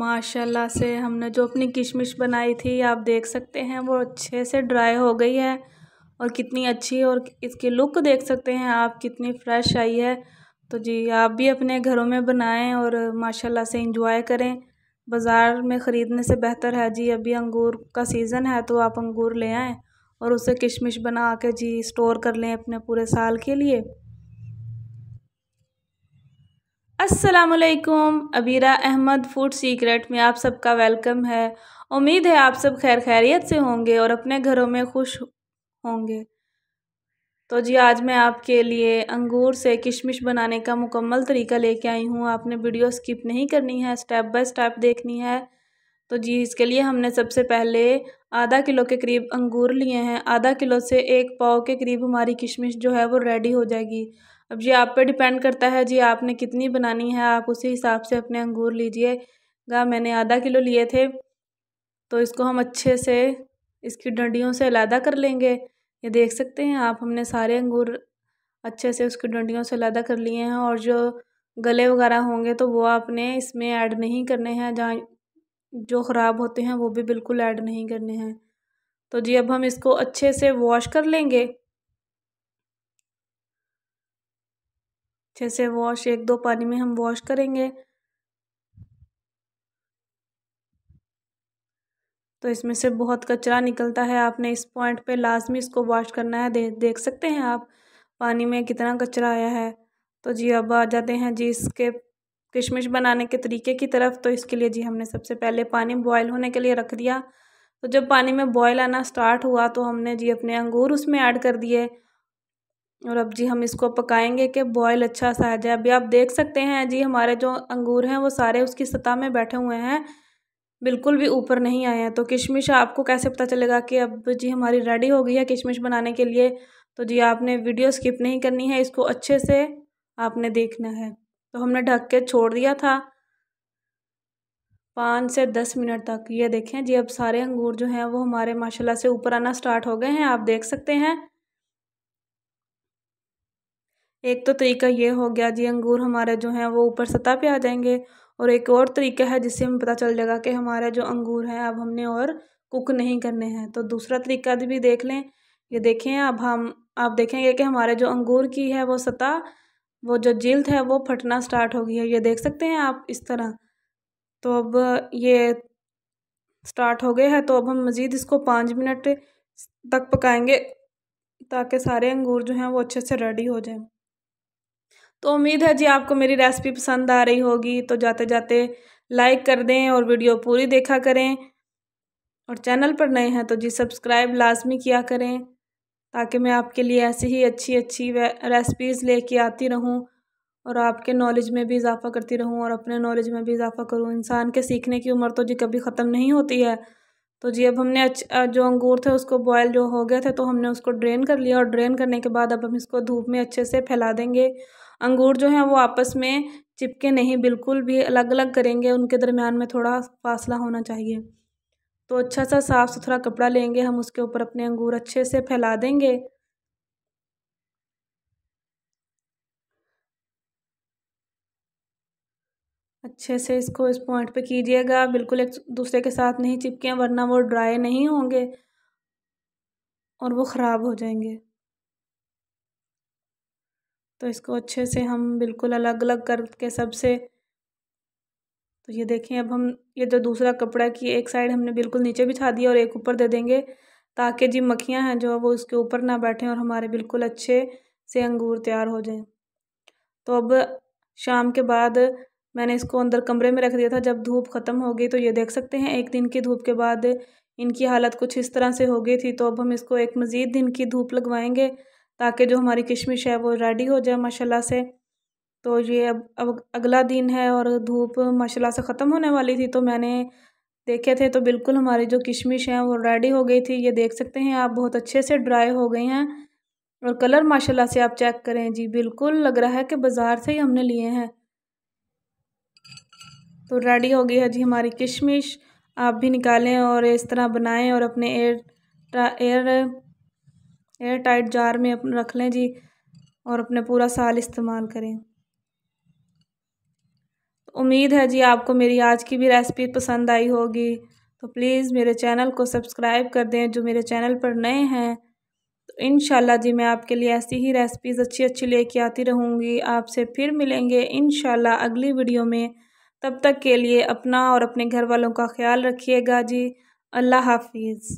माशाल्लाह से हमने जो अपनी किशमिश बनाई थी आप देख सकते हैं वो अच्छे से ड्राई हो गई है और कितनी अच्छी और इसकी लुक देख सकते हैं आप कितनी फ़्रेश आई है तो जी आप भी अपने घरों में बनाएं और माशाल्लाह से इंजॉय करें बाज़ार में ख़रीदने से बेहतर है जी अभी अंगूर का सीज़न है तो आप अंगूर ले आएँ और उसे किशमिश बना के जी स्टोर कर लें अपने पूरे साल के लिए असलकुम अबीरा अहमद फूड सीक्रेट में आप सबका वेलकम है उम्मीद है आप सब खैर खैरियत से होंगे और अपने घरों में खुश होंगे तो जी आज मैं आपके लिए अंगूर से किशमिश बनाने का मुकम्मल तरीका लेके आई हूँ आपने वीडियो स्किप नहीं करनी है स्टेप बाय स्टेप देखनी है तो जी इसके लिए हमने सबसे पहले आधा किलो के करीब अंगूर लिए हैं आधा किलो से एक पाव के करीब हमारी किशमिश जो है वो रेडी हो जाएगी अब ये आप पे डिपेंड करता है जी आपने कितनी बनानी है आप उसी हिसाब से अपने अंगूर लीजिएगा मैंने आधा किलो लिए थे तो इसको हम अच्छे से इसकी डंडियों से अलहदा कर लेंगे ये देख सकते हैं आप हमने सारे अंगूर अच्छे से उसकी डंडियों से अलहदा कर लिए हैं और जो गले वगैरह होंगे तो वो आपने इसमें ऐड नहीं करने हैं जहाँ जो ख़राब होते हैं वो भी बिल्कुल ऐड नहीं करने हैं तो जी अब हम इसको अच्छे से वॉश कर लेंगे अच्छे से वॉश एक दो पानी में हम वॉश करेंगे तो इसमें से बहुत कचरा निकलता है आपने इस पॉइंट पे लाजमी इसको वॉश करना है दे, देख सकते हैं आप पानी में कितना कचरा आया है तो जी अब आ जाते हैं जी इसके किशमिश बनाने के तरीके की तरफ तो इसके लिए जी हमने सबसे पहले पानी बॉयल होने के लिए रख दिया तो जब पानी में बॉयल आना स्टार्ट हुआ तो हमने जी अपने अंगूर उसमें ऐड कर दिए और अब जी हम इसको पकाएंगे कि बॉयल अच्छा सा आ जाए अभी आप देख सकते हैं जी हमारे जो अंगूर हैं वो सारे उसकी सतह में बैठे हुए हैं बिल्कुल भी ऊपर नहीं आए हैं तो किशमिश आपको कैसे पता चलेगा कि अब जी हमारी रेडी हो गई है किशमिश बनाने के लिए तो जी आपने वीडियो स्किप नहीं करनी है इसको अच्छे से आपने देखना है तो हमने ढक के छोड़ दिया था पाँच से दस मिनट तक ये देखें जी अब सारे अंगूर जो हैं वो हमारे माशाल्लाह से ऊपर आना स्टार्ट हो गए हैं आप देख सकते हैं एक तो तरीका ये हो गया जी अंगूर हमारे जो हैं वो ऊपर सतह पे आ जाएंगे और एक और तरीका है जिससे हमें पता चल जाएगा कि हमारे जो अंगूर हैं अब हमने और कुक नहीं करने हैं तो दूसरा तरीका भी देख लें ये देखें अब हम आप देखेंगे कि हमारे जो अंगूर की है वो सतह वो जो जिल्द है वो फटना स्टार्ट हो गई है ये देख सकते हैं आप इस तरह तो अब ये स्टार्ट हो गए हैं तो अब हम मज़ीद इसको पाँच मिनट तक पकाएंगे ताकि सारे अंगूर जो हैं वो अच्छे से रेडी हो जाएं तो उम्मीद है जी आपको मेरी रेसिपी पसंद आ रही होगी तो जाते जाते लाइक कर दें और वीडियो पूरी देखा करें और चैनल पर नए हैं तो जी सब्सक्राइब लाजमी किया करें ताकि मैं आपके लिए ऐसी ही अच्छी अच्छी रेसिपीज़ लेके आती रहूं और आपके नॉलेज में भी इजाफ़ा करती रहूं और अपने नॉलेज में भी इजाफ़ा करूं इंसान के सीखने की उम्र तो जी कभी ख़त्म नहीं होती है तो जी अब हमने जो अंगूर थे उसको बॉयल जो हो गए थे तो हमने उसको ड्रेन कर लिया और ड्रेन करने के बाद अब हम इसको धूप में अच्छे से फैला देंगे अंगूर जो हैं वो आपस में चिपके नहीं बिल्कुल भी अलग अलग करेंगे उनके दरमियान में थोड़ा फासला होना चाहिए तो अच्छा सा साफ़ सुथरा कपड़ा लेंगे हम उसके ऊपर अपने अंगूर अच्छे से फैला देंगे अच्छे से इसको इस पॉइंट पे कीजिएगा बिल्कुल एक दूसरे के साथ नहीं चिपके वरना वो ड्राई नहीं होंगे और वो ख़राब हो जाएंगे तो इसको अच्छे से हम बिल्कुल अलग अलग करके सबसे तो ये देखें अब हम ये जो दूसरा कपड़ा की एक साइड हमने बिल्कुल नीचे बिछा दिया और एक ऊपर दे देंगे ताकि जी मक्खियाँ हैं जो वो उसके ऊपर ना बैठें और हमारे बिल्कुल अच्छे से अंगूर तैयार हो जाएं तो अब शाम के बाद मैंने इसको अंदर कमरे में रख दिया था जब धूप ख़त्म हो गई तो ये देख सकते हैं एक दिन की धूप के बाद इनकी हालत कुछ इस तरह से हो गई थी तो अब हम इसको एक मज़ीद दिन की धूप लगवाएंगे ताकि जो हमारी किशमिश है वो रेडी हो जाए माशाला से तो ये अब अब अगला दिन है और धूप माशाला से ख़त्म होने वाली थी तो मैंने देखे थे तो बिल्कुल हमारी जो किशमिश हैं वो रेडी हो गई थी ये देख सकते हैं आप बहुत अच्छे से ड्राई हो गई हैं और कलर माशाल्लाह से आप चेक करें जी बिल्कुल लग रहा है कि बाज़ार से ही हमने लिए हैं तो रेडी हो गई है जी हमारी किशमिश आप भी निकालें और इस तरह बनाएं और अपने air air air tight jar में रख लें जी और अपने पूरा साल इस्तेमाल करें तो उम्मीद है जी आपको मेरी आज की भी रेसिपी पसंद आई होगी तो प्लीज़ मेरे चैनल को सब्सक्राइब कर दें जो मेरे चैनल पर नए हैं तो इन जी मैं आपके लिए ऐसी ही रेसिपीज़ अच्छी अच्छी लेके आती रहूँगी आपसे फिर मिलेंगे इन अगली वीडियो में तब तक के लिए अपना और अपने घर वालों का ख्याल रखिएगा जी अल्लाह हाफिज़